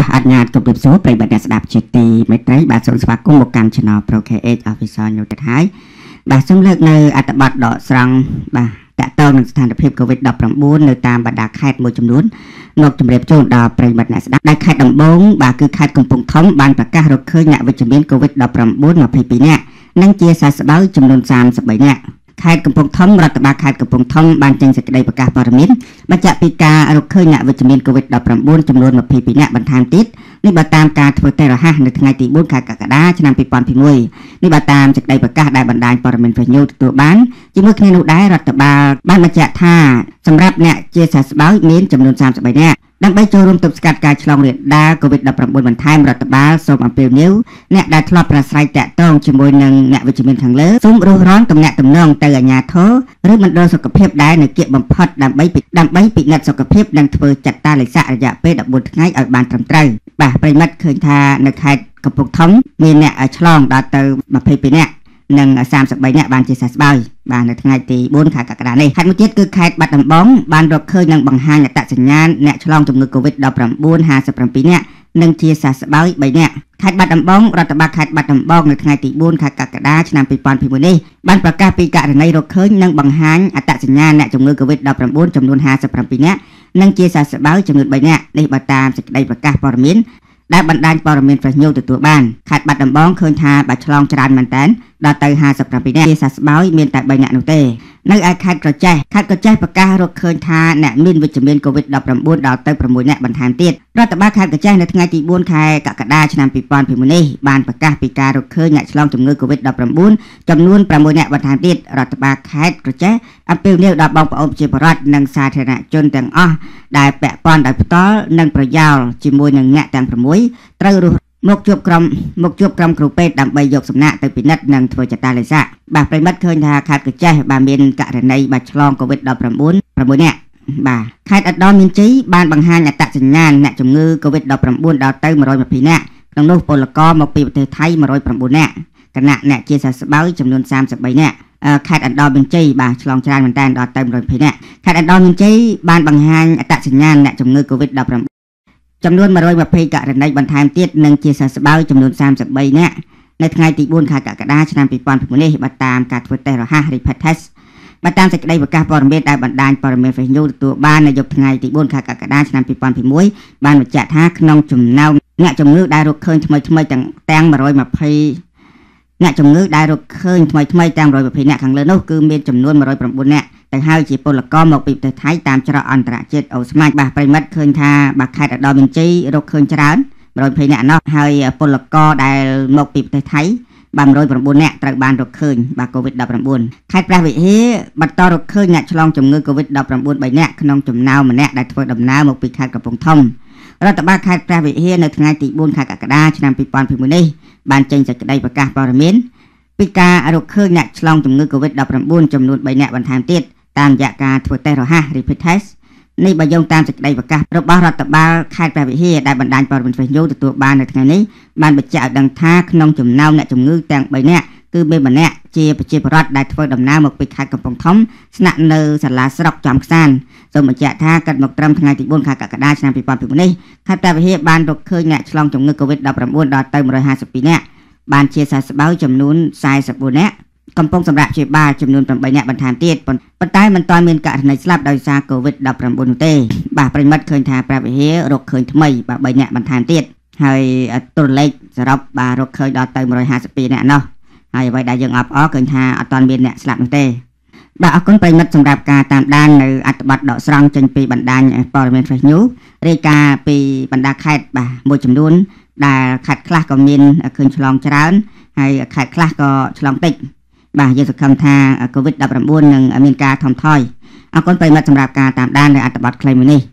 បាទអញ្ញាតគម្រាបសួរប្រិយមិត្តអ្នកស្ដាប់ជាទីមេត្រីបាទសូមស្វាគមន៍មកកាន់ឆានល Pro KH Officer នៅទឹកហើយបាទសូមលើកនៅអត្ថបទដកស្រង់បាទតកតងនឹងស្ថានភាព COVID-19 នៅតាមបណ្ដាខេត្តមួយចំនួនមកជម្រាបជូនដល់ប្រិយមិត្តអ្នកស្ដាប់ដែលខេត្តដំបងបាទគឺខេត្តកំពង់ធំបានប្រកាសរកឃើញអ្នកវិជ្ជមាន COVID-19 22នាក់និងជាសះស្បើយចំនួន33នាក់ខេត្តកំពង់ធំរដ្ឋបាលខេត្តកំពង់ធំបានចេញសេចក្តីប្រកាសព័ត៌មានបញ្ជាក់ពីការរកឃើញអ្នកវិជ្ជមានកូវីដ -19 ចំនួន22អ្នកបន្ថែមទៀតនេះបើតាមការធ្វើតេស្តរហ័សនៅថ្ងៃទី4ខែកក្កដាឆ្នាំ2021នេះបើតាមសេចក្តីប្រកាសដែលបណ្ដាញព័ត៌មានវិទ្យុទទួលបាន ជាមួយគ្នានោះដែររដ្ឋបាលបានបញ្ជាក់ថាសម្រាប់អ្នកជាសះស្បើយមានចំនួន33អ្នកដើម្បីចូលរួមទប់ស្កាត់ការឆ្លងរាលដាល COVID-19 បន្ថែមរដ្ឋបាលសូមអំពាវនាវអ្នកដែលធ្លាប់ប្រាស្រ័យតាក់ទងជាមួយនឹងអ្នកវិជ្ជមានខាងលើសូមរុះរានទំនាក់ទំនងទៅអាជ្ញាធរឬមណ្ឌលសុខភាពដែលនៅគៀកបំផុតដើម្បីដើម្បីពិនិត្យសុខភាពនិងធ្វើចាត់តាលិខិតរយៈពេល14ថ្ងៃឲ្យបានត្រឹមត្រូវបាទប្រិមិត្តឃើញថានៅខេត្តកំពង់ធំមានអ្នកឆ្លងដល់ទៅ22នាក់និង33នាក់បានជាសះស្បើយបាននៅថ្ងៃទី4ខែកក្កដានេះខេត្តមួយទៀតគឺខេត្តបាត់ដំបង បានរកឃើញនិងបង្ហាញអត្តសញ្ញាណអ្នកឆ្លងជំងឺ Covid-19 57នាក់និងជាសះស្បើយ3នាក់ខេត្តបាត់ដំបងរដ្ឋបាលខេត្តបាត់ដំបងនៅថ្ងៃទី4ខែកក្កដាឆ្នាំ2021នេះបានប្រកាសពីករណីរកឃើញនិងបង្ហាញអត្តសញ្ញាណអ្នកជំងឺ Covid-19 ចំនួន57នាក់និងជាសះស្បើយចំនួន3នាក់នេះបើតាមសេចក្តីប្រកាសព័ត៌មានដែលបណ្ដាញព័ត៌មានប្រញោទទទួលបានខេត្តបាត់ដំបងឃើញថាបាឆ្លងច្រើនមែនតើដល់ទៅ57នាក់ជាសះស្បើយមានតែ3នាក់នោះទេនៅឯខេត្តក្រចេះខេត្តក្រចេះប្រកាសរកឃើញថាអ្នកមានវិជ្ជមានកូវីដ -19 ដល់ទៅ6អ្នកបន្ថែមទៀតរដ្ឋបាលខេត្តក្រចេះនៅថ្ងៃទី4ខែកក្កដាឆ្នាំ2021នេះបានប្រកាសពីការរកឃើញអ្នកឆ្លងជំងឺកូវីដ -19 ចំនួន6អ្នកបន្ថែមទៀតរដ្ឋបាលខេត្តក្រចេះអំពាវនាវដល់បងប្អូនប្រជាពលរដ្ឋនិងសាធារណជនទាំងអស់ដែលពាក់ព័ន្ធដោយផ្ទាល់និងប្រយោលជាមួយនឹងអ្នកទាំង6ត្រូវរស់មកជួបក្រុមមកជួបក្រុមគ្រូពេទ្យដើម្បីយកសំណាក់ទៅពិនិត្យនិងធ្វើចតាឡេសាបាទប្រិមិត្តឃើញថាខេត្តកញ្ចេះបាទមាន ករណីបាទឆ្លងកូវីដ19 6នាក់បាទខេត្តឧត្តរមានជ័យបានបង្ហាញអត្តសញ្ញាណអ្នកជំងឺកូវីដ19ដល់ទៅ120នាក់ក្នុងនោះពលករមកពីប្រទេសថៃ109នាក់គណៈអ្នកជាសះស្បើយចំនួន33នាក់ខេត្តអណ្ដោមានជ័យបាទឆ្លងច្រើនមែនតើដល់ទៅ120នាក់ខេត្តអណ្ដោមានជ័យបានបង្ហាញអត្តសញ្ញាណអ្នកជំងឺកូវីដ19ចំនួន120ករណីបន្ថែមទៀតនិងជាសះស្បើយចំនួន33នាក់នៅថ្ងៃទី4ខែកក្កដាឆ្នាំ2020នេះបើតាមការធ្វើតេស្តរហ័ស Rapid Test បើតាមសេចក្តីប្រកាសព័ត៌មានដែលបណ្ដាញព័ត៌មាន Fake News ទទួលបាននៅយប់ថ្ងៃទី4ខែកក្កដាឆ្នាំ2021បានបញ្ជាក់ថាក្នុងចំណោមអ្នកជំងឺដែលរកឃើញថ្មីថ្មីទាំងទាំង120អ្នកជំងឺដែលរកឃើញថ្មីថ្មីទាំង120អ្នកខាងលើនោះគឺមានចំនួន109អ្នកដែលហៅជាពលករមកពីប្រទេសថៃតាមច្រកអន្តរជាតិអូស្មាញបាទប្រិមិត្តឃើញថាបាខេតឧត្តរមានជ័យរកឃើញច្រើន120នាក់នោះហើយពលករដែលមកពីប្រទេសថៃ309នាក់ត្រូវបានរកឃើញបាទ COVID-19 ខេត្តព្រះវិហារបន្ត រកឃើញអ្នកឆ្លងជំងឺ COVID-19 3នាក់ក្នុងចំណោមម្នាក់ដែលធ្វើដំណើរមកពីខេត្តកំពង់ធំរដ្ឋបាលខេត្តព្រះវិហារនៅថ្ងៃទី4ខែកក្កដាឆ្នាំ2021នេះបានចេញសេចក្តីប្រកាសព័ត៌មាន ពីការរកឃើញអ្នកឆ្លងជំងឺ COVID-19 ចំនួន3នាក់បន្ថែមទៀតតាមរយៈការធ្វើតេស្តរហ័ស rapid test នេះបើយោងតាមសេចក្តីប្រកាសរបស់រដ្ឋបាលខេត្តព្រះវិហារដែលបណ្ដាញព័ត៌មាន Facebook ទទួលបាននៅថ្ងៃនេះបានបញ្ជាក់ឲ្យដឹងថាក្នុងចំណោមអ្នកជំងឺទាំង3នាក់គឺមេម្នាក់ជាប្រជាពលរដ្ឋដែលធ្វើដំណើរមកពីខេត្តកំពង់ធំស្នាក់នៅសាលាស្រុកចំខ្សានសូមបញ្ជាក់ថាកាត់មកត្រឹមថ្ងៃទី4ខែកក្កដាឆ្នាំ2020នេះខេត្តព្រះវិហារបានរកឃើញអ្នកឆ្លងជំងឺ Covid-19 ដល់ទៅ152នាក់បានជាសះស្បើយចំនួន44នាក់កំពុងសម្រាប់ជាបាចំនួន8អ្នកបន្ថែមទៀតប៉ុន្តែមិនទាន់មានករណីស្លាប់ដោយសារ COVID-19 នោះទេ បាទប្រិមិត្តឃើញថាប្រវិហាររកឃើញថ្មីបាទ3អ្នកបន្ថែមទៀតហើយតួលេខសរុបបាទរកឃើញដល់ទៅ152អ្នកនោះហើយអ្វីដែលយើងអបអរឃើញថាអត់ទាន់មានអ្នកស្លាប់នោះទេបាទអរគុណប្រិមិត្តសម្រាប់ការតាមដាននៅអត្ថបទដកស្រង់ចេញពីបណ្ដាញព័ត៌មាន Fresh News រាយការណ៍ពីបណ្ដាខេត្តបាទមួយចំនួនដែលខេត្តខ្លះក៏មានឃើញឆ្លងច្រើនហើយខេត្តខ្លះក៏ឆ្លងតិចបាទយើងសង្ឃឹមថា COVID-19 នឹងមានការថមថយអរគុណប្រិមត្តសម្រាប់ការតាមដាននៅអត្ថបទខ្លីមួយនេះ